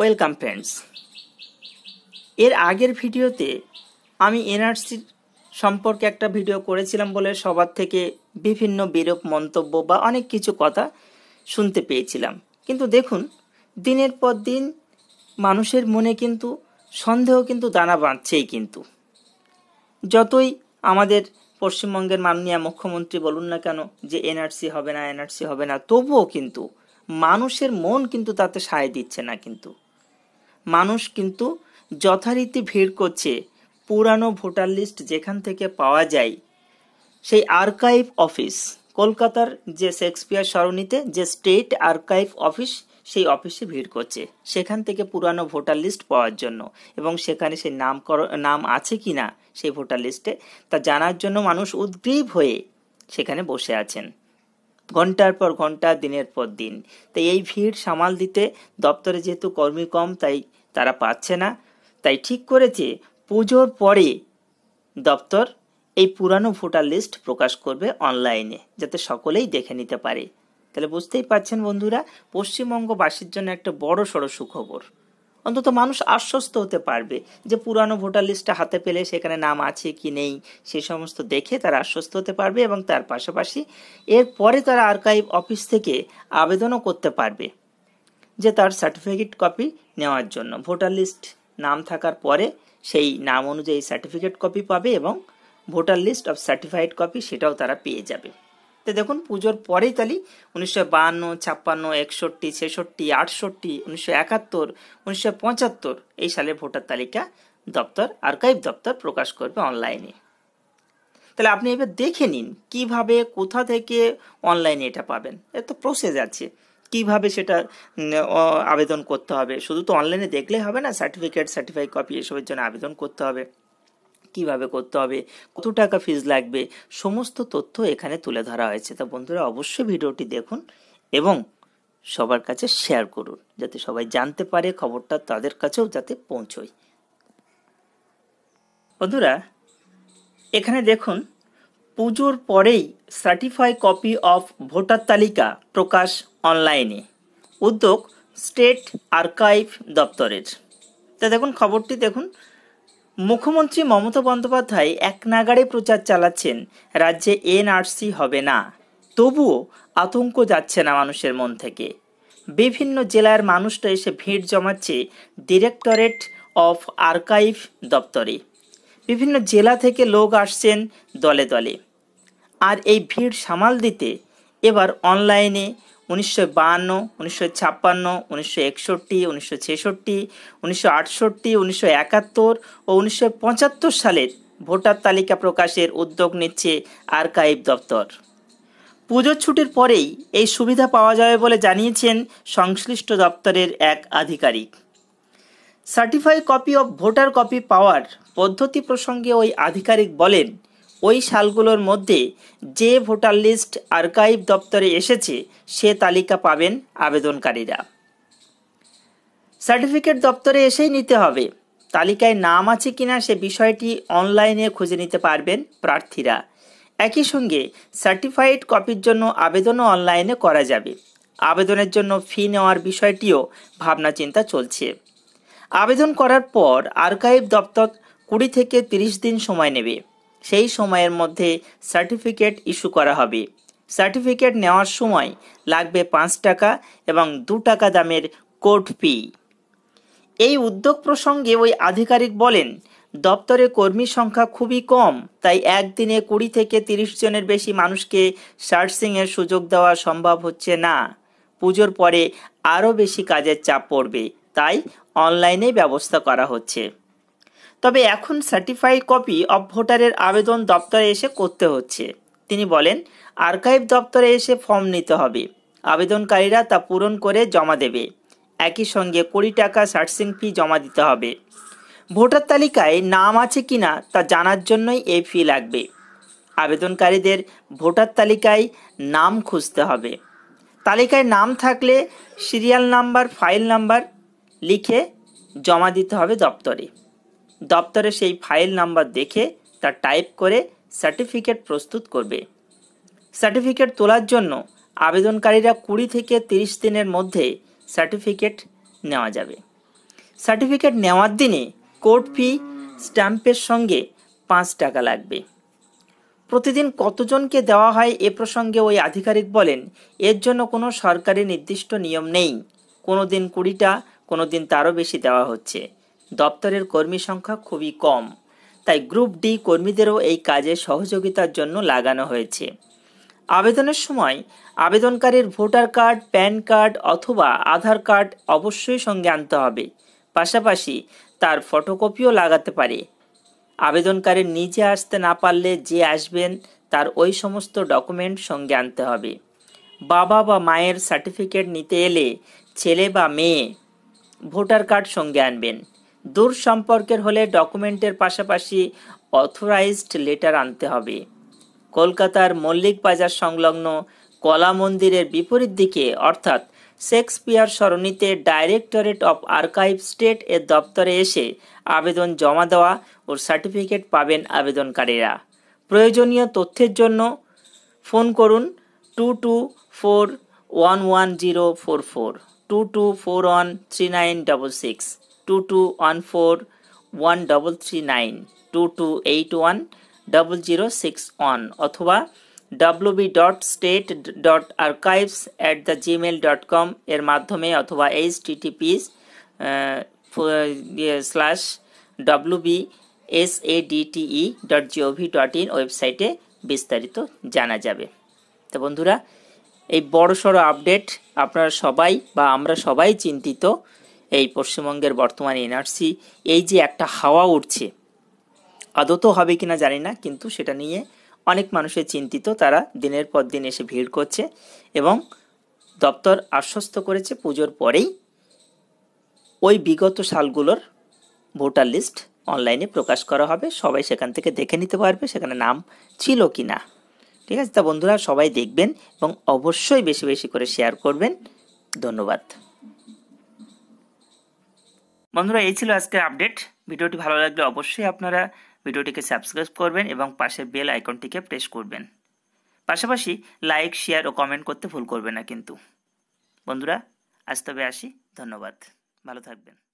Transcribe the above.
welcome friends এর আগের ভিডিওতে আমি এনআরসির সম্পর্কে একটা ভিডিও করেছিলাম বলে সবার থেকে বিভিন্ন বিরূপ মন্তব্য বা অনেক কিছু কথা শুনতে পেয়েছিলাম কিন্তু দেখুন দিনের পর দিন মানুষের মনে কিন্তু সন্দেহ কিন্তু দানা বাঁধছেই কিন্তু যতই আমাদের পশ্চিমবঙ্গের মাননীয় মুখ্যমন্ত্রী বলুন না কেন যে এনআরসি হবে না এনআরসি হবে না তবুও কিন্তু মানুষের মন কিন্তু তাতে সায় দিচ্ছে না কিন্তু মানুষ কিন্তু যথারীতি ভিড় করছে পুরানো ভোটার লিস্ট যেখান থেকে পাওয়া যায় সেই আর্কাইভ অফিস কলকাতার যে শেক্সপিয়ার সরণিতে যে স্টেট আর্কাইভ অফিস সেই অফিসে ভিড় করছে সেখান থেকে পুরানো ভোটার লিস্ট পাওয়ার জন্য এবং সেখানে সেই নাম নাম আছে কি না সেই ভোটার লিস্টে তা জানার জন্য মানুষ উদ্গ্রীব হয়ে সেখানে বসে আছেন ঘন্টার পর ঘন্টা দিনের পর দিন তাই এই ভিড় সামাল দিতে দপ্তরে যেহেতু কর্মী কম তাই তারা পাচ্ছে না তাই ঠিক করেছে পুজোর পরে দপ্তর এই পুরানো ভোটার লিস্ট প্রকাশ করবে অনলাইনে যাতে সকলেই দেখে নিতে পারে তাহলে বুঝতেই পারছেন বন্ধুরা পশ্চিমবঙ্গবাসীর জন্য একটা বড় সড়ো সুখবর অন্তত মানুষ আশ্বস্ত হতে পারবে যে পুরানো ভোটার লিস্টটা হাতে পেলে সেখানে নাম আছে কি নেই সে সমস্ত দেখে তারা আশ্বস্ত হতে পারবে এবং তার পাশাপাশি এরপরে তারা আর্কাইভ অফিস থেকে আবেদনও করতে পারবে যে তার সার্টিফিকেট কপি নেওয়ার জন্য ভোটার লিস্ট নাম থাকার পরে সেই নাম অনুযায়ী সার্টিফিকেট কপি পাবে এবং voter list of certified copy সেটাও তারা পেয়ে যাবে তো দেখুন পুজোর পরেই তালি উনিশশো বাহান্ন ছাপ্পান্ন একষট্টি ছেষট্টি আটষট্টি উনিশশো একাত্তর উনিশশো পঁচাত্তর এই সালের ভোটার তালিকা দপ্তর আর্কাইভ দপ্তর প্রকাশ করবে অনলাইনে তাহলে আপনি এবার দেখে নিন কিভাবে কোথা থেকে অনলাইনে এটা পাবেন এর তো প্রসেস আছে কিভাবে সেটা আবেদন করতে হবে শুধু তো অনলাইনে দেখলে হবে না সার্টিফিকেট সার্টিফাই কপি এসবের জন্য আবেদন করতে হবে কিভাবে করতে হবে কত টাকা ফিজ লাগবে সমস্ত তথ্য এখানে তুলে ধরা হয়েছে তা বন্ধুরা অবশ্যই ভিডিওটি দেখুন এবং সবার কাছে শেয়ার করুন যাতে সবাই জানতে পারে খবরটা তাদের কাছেও যাতে পৌঁছয় বন্ধুরা এখানে দেখুন পুজোর পরেই সার্টিফাই কপি অফ ভোটার তালিকা প্রকাশ অনলাইনে উদ্যোগ স্টেট আর্কাইভ দপ্তরের তা দেখুন খবরটি দেখুন মুখ্যমন্ত্রী মমতা বন্দ্যোপাধ্যায় এক নাগাড়ে প্রচার চালাচ্ছেন রাজ্যে এনআরসি হবে না তবুও আতঙ্ক যাচ্ছে না মানুষের মন থেকে বিভিন্ন জেলার মানুষরা এসে ভিড় জমাচ্ছে ডিরেক্টরেট অফ আর্কাইভ দপ্তরে বিভিন্ন জেলা থেকে লোক আসছেন দলে দলে আর এই ভিড় সামাল দিতে এবার অনলাইনে উনিশশো বাহান্ন উনিশশো ছাপ্পান্ন উনিশশো একষট্টি উনিশশো ছেষট্টি উনিশশো আটষট্টি উনিশশো একাত্তর ও উনিশশো পঁচাত্তর সালের ভোটার তালিকা প্রকাশের উদ্যোগ নিচ্ছে আর্কাইভ দপ্তর পুজোর ছুটির পরেই এই সুবিধা পাওয়া যাবে বলে জানিয়েছেন সংশ্লিষ্ট দপ্তরের এক আধিকারিক certify copy of voter copy পাওয়ার পদ্ধতি প্রসঙ্গে ওই আধিকারিক বলেন ওই সালগুলোর মধ্যে যে ভোটার লিস্ট আর্কাইভ দপ্তরে এসেছে সে তালিকা পাবেন আবেদনকারীরা সার্টিফিকেট দপ্তরে এসেই নিতে হবে তালিকায় নাম আছে কিনা সে বিষয়টি অনলাইনে খুঁজে নিতে পারবেন প্রার্থীরা একই সঙ্গে সার্টিফাইড কপির জন্য আবেদনও অনলাইনে করা যাবে আবেদনের জন্য ফি নেওয়ার বিষয়টিও ভাবনা চিন্তা চলছে আবেদন করার পর আর্কাইভ দপ্তর কুড়ি থেকে তিরিশ দিন সময় নেবে সেই সময়ের মধ্যে সার্টিফিকেট ইস্যু করা হবে সার্টিফিকেট নেওয়ার সময় লাগবে পাঁচ টাকা এবং দু টাকা দামের কোর্ট ফি এই উদ্যোগ প্রসঙ্গে ওই আধিকারিক বলেন দপ্তরে কর্মী সংখ্যা খুবই কম তাই একদিনে কুড়ি থেকে তিরিশ জনের বেশি মানুষকে সার্চিংয়ের সুযোগ দেওয়া সম্ভব হচ্ছে না পুজোর পরে আরও বেশি কাজের চাপ পড়বে তাই অনলাইনে ব্যবস্থা করা হচ্ছে তবে এখন সার্টিফাইড কপি অব ভোটারের আবেদন দপ্তরে এসে করতে হচ্ছে তিনি বলেন আর্কাইভ দপ্তরে এসে ফর্ম নিতে হবে আবেদনকারীরা তা পূরণ করে জমা দেবে একই সঙ্গে কুড়ি টাকা সার্চিং ফি জমা দিতে হবে ভোটার তালিকায় নাম আছে কি না তা জানার জন্যই এই ফি লাগবে আবেদনকারীদের ভোটার তালিকায় নাম খুঁজতে হবে তালিকায় নাম থাকলে সিরিয়াল নাম্বার ফাইল নাম্বার লিখে জমা দিতে হবে দপ্তরে দপ্তরে সেই ফাইল নাম্বার দেখে তা টাইপ করে সার্টিফিকেট প্রস্তুত করবে সার্টিফিকেট তোলার জন্য আবেদনকারীরা কুড়ি থেকে তিরিশ দিনের মধ্যে সার্টিফিকেট নেওয়া যাবে সার্টিফিকেট নেওয়ার দিনে কোর্ট ফি স্ট্যাম্পের সঙ্গে পাঁচ টাকা লাগবে প্রতিদিন কতজনকে দেওয়া হয় এ প্রসঙ্গে ওই আধিকারিক বলেন এর জন্য কোনো সরকারি নির্দিষ্ট নিয়ম নেই কোনো দিন কুড়িটা কোনো দিন তারও বেশি দেওয়া হচ্ছে দপ্তরের কর্মী সংখ্যা খুবই কম তাই গ্রুপ ডি কর্মীদেরও এই কাজে সহযোগিতার জন্য লাগানো হয়েছে আবেদনের সময় আবেদনকারীর ভোটার কার্ড প্যান কার্ড অথবা আধার কার্ড অবশ্যই সঙ্গে আনতে হবে পাশাপাশি তার ফটোকপিও লাগাতে পারে আবেদনকারীর নিজে আসতে না পারলে যে আসবেন তার ওই সমস্ত ডকুমেন্ট সঙ্গে আনতে হবে বাবা বা মায়ের সার্টিফিকেট নিতে এলে ছেলে বা মেয়ে ভোটার কার্ড সঙ্গে আনবেন দূর সম্পর্কের হলে ডকুমেন্টের পাশাপাশি অথরাইজড লেটার আনতে হবে কলকাতার মল্লিক বাজার সংলগ্ন কলা মন্দিরের বিপরীত দিকে অর্থাৎ শেক্সপিয়ার সরণিতে ডাইরেক্টরেট অফ আর্কাইভ স্টেট এর দপ্তরে এসে আবেদন জমা দেওয়া ও সার্টিফিকেট পাবেন আবেদনকারীরা প্রয়োজনীয় তথ্যের জন্য ফোন করুন two two four one one zero four four two two four one three nine double six two two one four one double three nine two two eight one double zero six one অথবা WB dot state dot at the Gmail dot com এর মাধ্যমে অথবা H TTP slash WB S A dot dot in ওয়েবসাইটে বিস্তারিত জানা যাবে তো বন্ধুরা এই বড় আপডেট আপনারা সবাই বা আমরা সবাই চিন্তিত এই পশ্চিমবঙ্গের বর্তমান এনআরসি এই যে একটা হাওয়া উঠছে আদত হবে কিনা জানি না কিন্তু সেটা নিয়ে অনেক মানুষের চিন্তিত তারা দিনের পর দিন এসে ভিড় করছে এবং দপ্তর আশ্বস্ত করেছে পুজোর পরেই ওই বিগত সালগুলোর ভোটার লিস্ট অনলাইনে প্রকাশ করা হবে সবাই সেখান থেকে দেখে নিতে পারবে সেখানে নাম ছিল কি না ঠিক আছে তা বন্ধুরা সবাই দেখবেন এবং অবশ্যই বেশি বেশি করে শেয়ার করবেন ধন্যবাদ বন্ধুরা এই ছিল আজকের আপডেট ভিডিওটি ভালো লাগলে অবশ্যই আপনারা ভিডিওটিকে সাবস্ক্রাইব করবেন এবং পাশের বেল আইকনটিকে প্রেস করবেন পাশাপাশি লাইক শেয়ার ও কমেন্ট করতে ভুল করবেন না কিন্তু বন্ধুরা আজ তবে আসি ধন্যবাদ ভালো থাকবেন